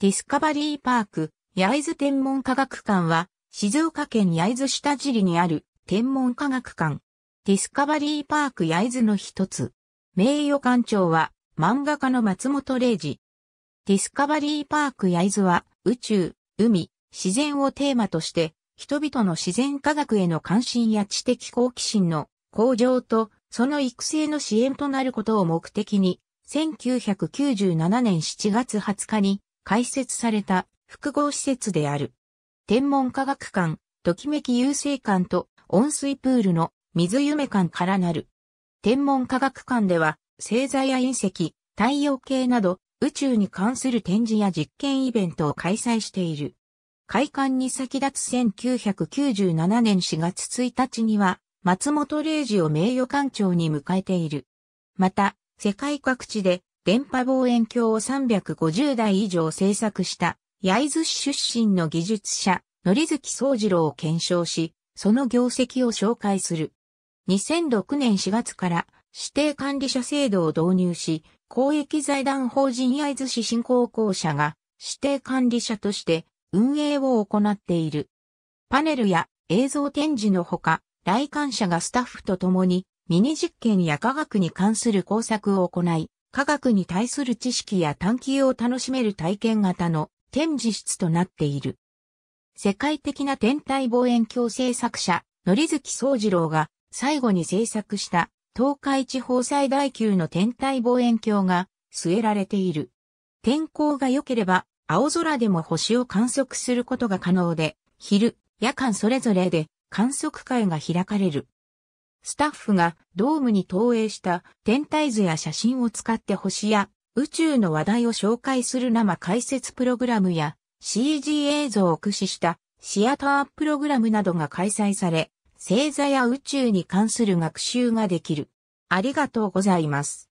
ディスカバリーパーク、イズ天文科学館は、静岡県イズ下尻にある天文科学館。ディスカバリーパークイズの一つ。名誉館長は、漫画家の松本零士。ディスカバリーパークイズは、宇宙、海、自然をテーマとして、人々の自然科学への関心や知的好奇心の向上と、その育成の支援となることを目的に、1997年7月20日に開設された複合施設である。天文科学館、ときめき郵政館と温水プールの水夢館からなる。天文科学館では星座や隕石、太陽系など宇宙に関する展示や実験イベントを開催している。開館に先立つ1997年4月1日には松本零士を名誉館長に迎えている。また、世界各地で電波望遠鏡を350台以上制作した、焼津市出身の技術者、則月宗次郎を検証し、その業績を紹介する。2006年4月から指定管理者制度を導入し、公益財団法人焼津市振興公社が指定管理者として運営を行っている。パネルや映像展示のほか、来館者がスタッフと共にミニ実験や科学に関する工作を行い、科学に対する知識や探求を楽しめる体験型の展示室となっている。世界的な天体望遠鏡制作者、のりづき宗次郎が最後に制作した東海地方最大級の天体望遠鏡が据えられている。天候が良ければ青空でも星を観測することが可能で、昼、夜間それぞれで観測会が開かれる。スタッフがドームに投影した天体図や写真を使って星や宇宙の話題を紹介する生解説プログラムや CG 映像を駆使したシアタープログラムなどが開催され、星座や宇宙に関する学習ができる。ありがとうございます。